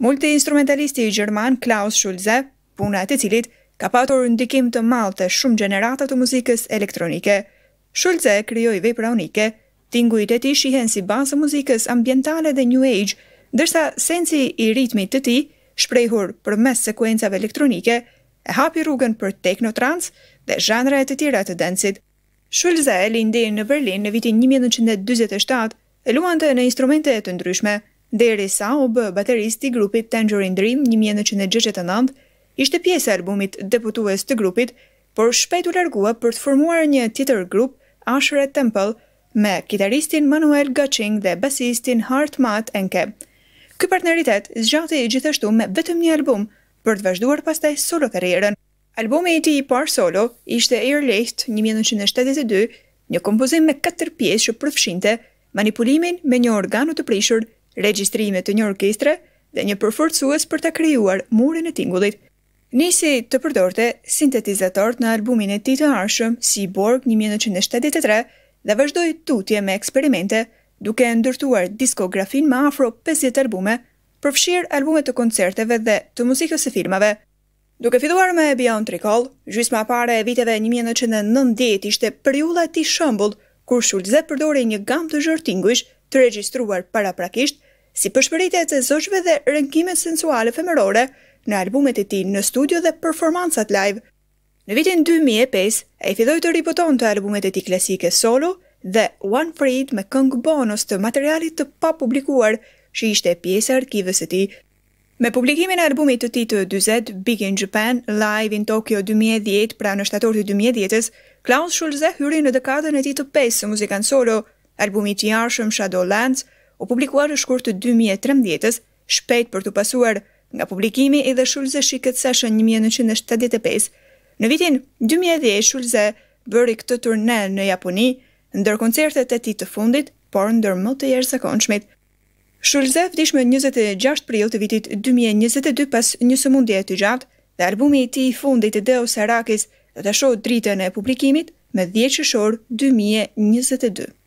Multi-instrumentalisti i Gjerman Klaus Schulze, puna të cilit, ka patur ndikim të malë të shumë gjeneratat të muzikës elektronike. Schulze kryoj vej unike, tingu i të ti shihen si basë muzikës ambientale dhe New Age, dërsa sensi i ritmit të ti, shprejhur për mes sekuencave elektronike, e hapi rrugën për teknotrans dhe zhanra e të tira të dancit. Schulze e lindin në Berlin në vitin 1927 e luante në instrumente të ndryshme, Deri sa u bë bateristi i grupit Tangerine Dream 1969, ishte pjesë e albumit deputues të grupit, por shpejt u largua për të formuar një tjetër grup, Ashre Temple, me kitaristin Manuel Gaching dhe basistin Hart Enke. Ky partneritet zgjati gjithashtu me vetëm një album për të vazhduar pastaj solo karrierën. Albumi i tij i parë solo ishte Air Lift 1972 një kompozim me katër pjesë që përfshinte manipulimin me një organu të prishur regjistrime të një orkestre dhe një përforcues për të krijuar murin e tingullit. Nisi të përdorte sintetizatorët në albumin e tij të arshëm si Borg 1973 dhe vazhdoi tutje me eksperimente, duke ndërtuar diskografin me afro 50 albume, përfshirë albume të koncerteve dhe të muzikës së filmave. Duke filluar me Beyond Tricol, gjysma pare e viteve 1990 ishte periudha e tij shëmbull, kur Schulze përdori një gamë të zhërtingujsh të regjistruar paraprakisht si përshpëritja e të zëshve dhe rënkime sensuale femërore në albumet e ti në studio dhe performansat live. Në vitin 2005, e i fidoj të ripoton të albumet e ti klasike solo dhe One Freed me këngë bonus të materialit të pa publikuar që ishte pjesë arkivës e ti. Me publikimin e albumit të ti të 20, Big in Japan, live in Tokyo 2010, pra në shtator të 2010-ës, Klaus Schulze hyri në dekadën e ti të 5 së muzikan solo, albumit i arshëm Shadowlands, u publikuar në shkurt të 2013-s, shpejt për të pasuar nga publikimi edhe Shulze Shikët Session 1975. Në vitin 2010, Shulze bëri këtë turne në Japoni, ndër koncertet e ti të fundit, por ndër më të jërë zakonçmit. Shulze vdishme 26 prill të vitit 2022 pas një sëmundje të gjatë dhe albumi i ti i fundit e Deo Sarakis dhe të shohë dritën e publikimit me 10 shëshor 2022.